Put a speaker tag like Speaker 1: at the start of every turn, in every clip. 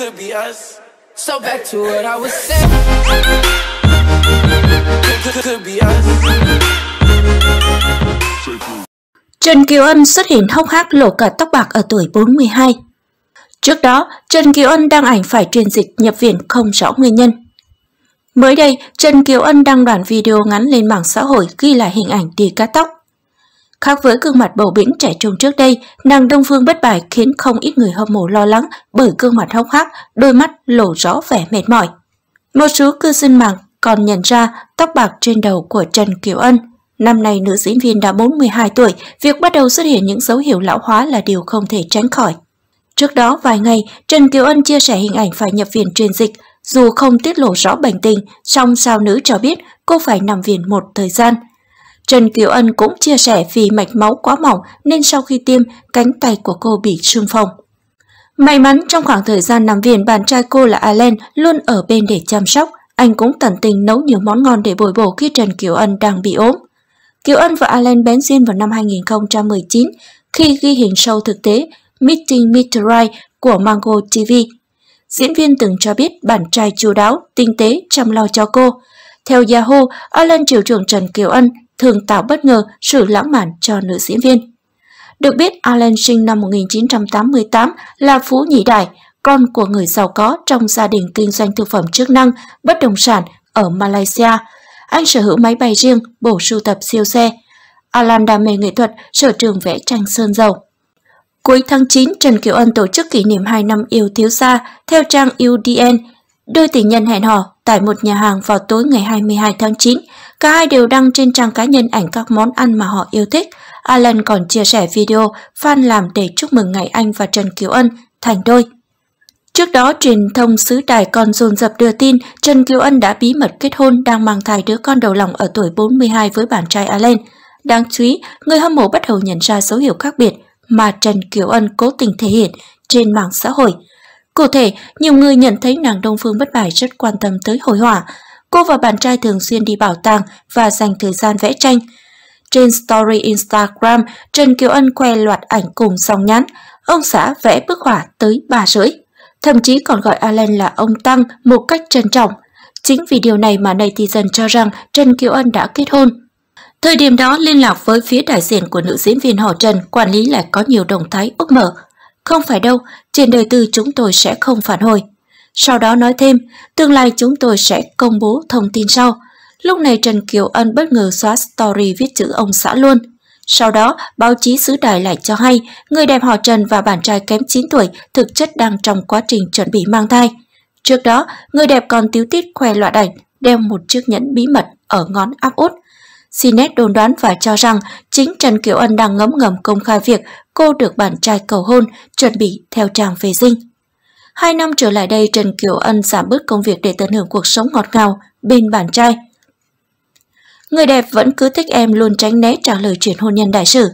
Speaker 1: could be us. So back to what I was saying. Could be us. Trần Kiều Ân xuất hiện hốc hác lộ cả tóc bạc ở tuổi 42. Trước đó, Trần Kiều Ân đang ảnh phải truyền dịch nhập viện không rõ nguyên nhân. Mới đây, Trần Kiều Ân đăng đoạn video ngắn lên mạng xã hội ghi lại hình ảnh tì cá tóc. Khác với gương mặt bầu bĩnh trẻ trung trước đây, nàng Đông Phương bất bại khiến không ít người hâm mộ lo lắng bởi gương mặt hốc hác, đôi mắt lộ rõ vẻ mệt mỏi. Một số cư dân mạng còn nhận ra tóc bạc trên đầu của Trần Kiều Ân. Năm nay nữ diễn viên đã 42 tuổi, việc bắt đầu xuất hiện những dấu hiệu lão hóa là điều không thể tránh khỏi. Trước đó vài ngày, Trần Kiều Ân chia sẻ hình ảnh phải nhập viện truyền dịch. Dù không tiết lộ rõ bệnh tình, song sao nữ cho biết cô phải nằm viện một thời gian – Trần Kiều Ân cũng chia sẻ vì mạch máu quá mỏng nên sau khi tiêm, cánh tay của cô bị sưng phồng. May mắn trong khoảng thời gian nằm viện bạn trai cô là Alan luôn ở bên để chăm sóc, anh cũng tận tình nấu nhiều món ngon để bồi bổ khi Trần Kiều Ân đang bị ốm. Kiều Ân và Alan bén duyên vào năm 2019 khi ghi hình show thực tế Meeting Meteorite của Mango TV. Diễn viên từng cho biết bạn trai chu đáo, tinh tế, chăm lo cho cô. Theo Yahoo, Alan triều trưởng Trần Kiều Ân thường tạo bất ngờ sự lãng mạn cho nữ diễn viên. Được biết, Alan sinh năm 1988 là phú nhị đại, con của người giàu có trong gia đình kinh doanh thực phẩm chức năng, bất động sản ở Malaysia. Anh sở hữu máy bay riêng, bổ sưu tập siêu xe. Alan đam mê nghệ thuật, sở trường vẽ tranh sơn dầu. Cuối tháng 9, Trần Kiều Ân tổ chức kỷ niệm 2 năm yêu thiếu gia theo trang UDN. Đôi tình nhân hẹn hò tại một nhà hàng vào tối ngày 22 tháng 9. Cả hai đều đăng trên trang cá nhân ảnh các món ăn mà họ yêu thích. Alan còn chia sẻ video fan làm để chúc mừng ngày anh và Trần Kiều Ân thành đôi. Trước đó, truyền thông xứ đài còn dồn dập đưa tin Trần Kiều Ân đã bí mật kết hôn đang mang thai đứa con đầu lòng ở tuổi 42 với bạn trai Alan. Đáng chú ý, người hâm mộ bắt đầu nhận ra dấu hiệu khác biệt mà Trần Kiều Ân cố tình thể hiện trên mạng xã hội. Cụ thể, nhiều người nhận thấy nàng Đông Phương Bất bại rất quan tâm tới hồi hỏa. Cô và bạn trai thường xuyên đi bảo tàng và dành thời gian vẽ tranh. Trên story Instagram, Trần Kiều Ân khoe loạt ảnh cùng song nhãn. Ông xã vẽ bức họa tới ba rưỡi. Thậm chí còn gọi Alan là ông Tăng một cách trân trọng. Chính vì điều này mà netizen cho rằng Trần Kiều Ân đã kết hôn. Thời điểm đó, liên lạc với phía đại diện của nữ diễn viên họ Trần, quản lý lại có nhiều động thái úp mở. Không phải đâu, trên đời tư chúng tôi sẽ không phản hồi. Sau đó nói thêm, tương lai chúng tôi sẽ công bố thông tin sau. Lúc này Trần Kiều Ân bất ngờ xóa story viết chữ ông xã luôn. Sau đó, báo chí xứ đài lại cho hay, người đẹp họ Trần và bạn trai kém 9 tuổi thực chất đang trong quá trình chuẩn bị mang thai. Trước đó, người đẹp còn tiếu tiết khoe loạt ảnh, đeo một chiếc nhẫn bí mật ở ngón áp út. Sinet đồn đoán và cho rằng chính Trần Kiều Ân đang ngấm ngầm công khai việc cô được bạn trai cầu hôn, chuẩn bị theo tràng về dinh. Hai năm trở lại đây, Trần Kiều Ân giảm bớt công việc để tận hưởng cuộc sống ngọt ngào bên bạn trai. Người đẹp vẫn cứ thích em luôn tránh né trả lời chuyện hôn nhân đại sự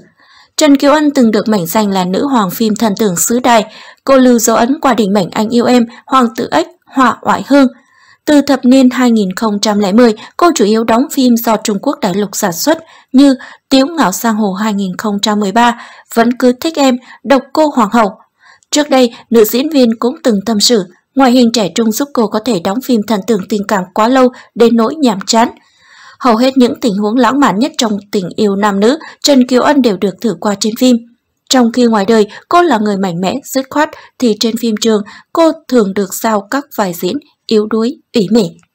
Speaker 1: Trần Kiều Ân từng được mệnh danh là nữ hoàng phim thần tượng xứ đài. Cô lưu dấu ấn qua đỉnh mảnh Anh yêu em, Hoàng tử ếch, Họa Oại hương. Từ thập niên 2010, cô chủ yếu đóng phim do Trung Quốc đại lục sản xuất như Tiếu ngạo sang hồ 2013, Vẫn cứ thích em, Độc cô hoàng hậu Trước đây, nữ diễn viên cũng từng tâm sự, ngoại hình trẻ trung giúp cô có thể đóng phim thần tượng tình cảm quá lâu đến nỗi nhàm chán. Hầu hết những tình huống lãng mạn nhất trong tình yêu nam nữ, Trần Kiều Ân đều được thử qua trên phim. Trong khi ngoài đời, cô là người mạnh mẽ, dứt khoát, thì trên phim trường, cô thường được giao các vai diễn yếu đuối, ủy mị